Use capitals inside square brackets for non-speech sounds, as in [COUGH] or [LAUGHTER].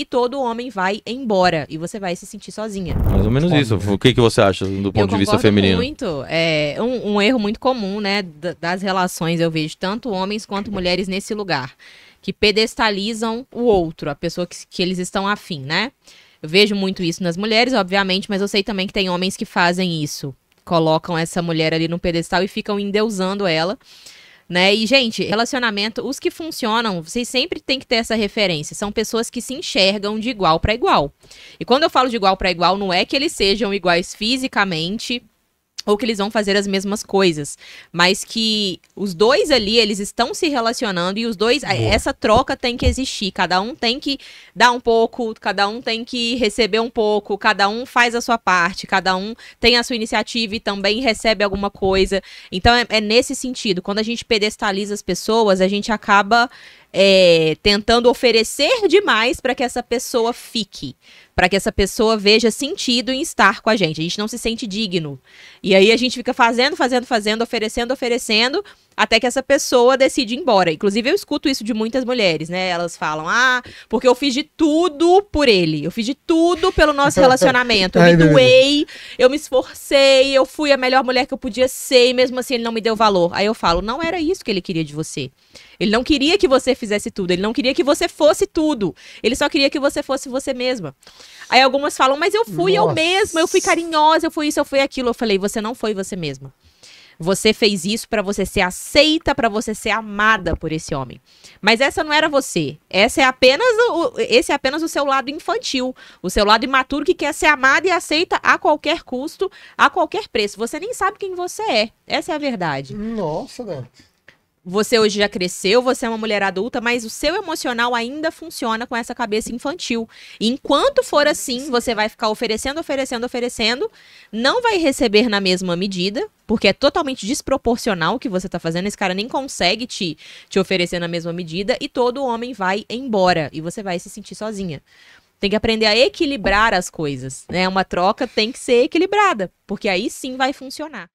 e todo homem vai embora e você vai se sentir sozinha. Mais ou menos isso. O que, que você acha do ponto eu de vista feminino? Muito. É um, um erro muito comum, né, das relações eu vejo tanto homens quanto mulheres nesse lugar que pedestalizam o outro, a pessoa que, que eles estão afim, né? Eu vejo muito isso nas mulheres, obviamente, mas eu sei também que tem homens que fazem isso. Colocam essa mulher ali no pedestal e ficam endeusando ela né? E, gente, relacionamento, os que funcionam, vocês sempre têm que ter essa referência. São pessoas que se enxergam de igual para igual. E quando eu falo de igual para igual, não é que eles sejam iguais fisicamente, ou que eles vão fazer as mesmas coisas, mas que os dois ali eles estão se relacionando e os dois Boa. essa troca tem que existir, cada um tem que dar um pouco, cada um tem que receber um pouco, cada um faz a sua parte, cada um tem a sua iniciativa e também recebe alguma coisa. Então é, é nesse sentido, quando a gente pedestaliza as pessoas, a gente acaba é, tentando oferecer demais para que essa pessoa fique, para que essa pessoa veja sentido em estar com a gente. A gente não se sente digno. E aí a gente fica fazendo, fazendo, fazendo, oferecendo, oferecendo até que essa pessoa decide ir embora. Inclusive, eu escuto isso de muitas mulheres, né? Elas falam, ah, porque eu fiz de tudo por ele. Eu fiz de tudo pelo nosso [LAUGHS] relacionamento. Eu me doei, eu me esforcei, eu fui a melhor mulher que eu podia ser e mesmo assim ele não me deu valor. Aí eu falo, não era isso que ele queria de você. Ele não queria que você fizesse tudo, ele não queria que você fosse tudo. Ele só queria que você fosse você mesma. Aí algumas falam, mas eu fui Nossa. eu mesma, eu fui carinhosa, eu fui isso, eu fui aquilo. Eu falei, você não foi você mesma. Você fez isso para você ser aceita, para você ser amada por esse homem. Mas essa não era você. Essa é apenas o, esse é apenas o seu lado infantil, o seu lado imaturo que quer ser amada e aceita a qualquer custo, a qualquer preço. Você nem sabe quem você é. Essa é a verdade. Nossa, Beto. Você hoje já cresceu, você é uma mulher adulta, mas o seu emocional ainda funciona com essa cabeça infantil. E enquanto for assim, você vai ficar oferecendo, oferecendo, oferecendo, não vai receber na mesma medida, porque é totalmente desproporcional o que você está fazendo. Esse cara nem consegue te, te oferecer na mesma medida, e todo homem vai embora, e você vai se sentir sozinha. Tem que aprender a equilibrar as coisas, né? Uma troca tem que ser equilibrada, porque aí sim vai funcionar.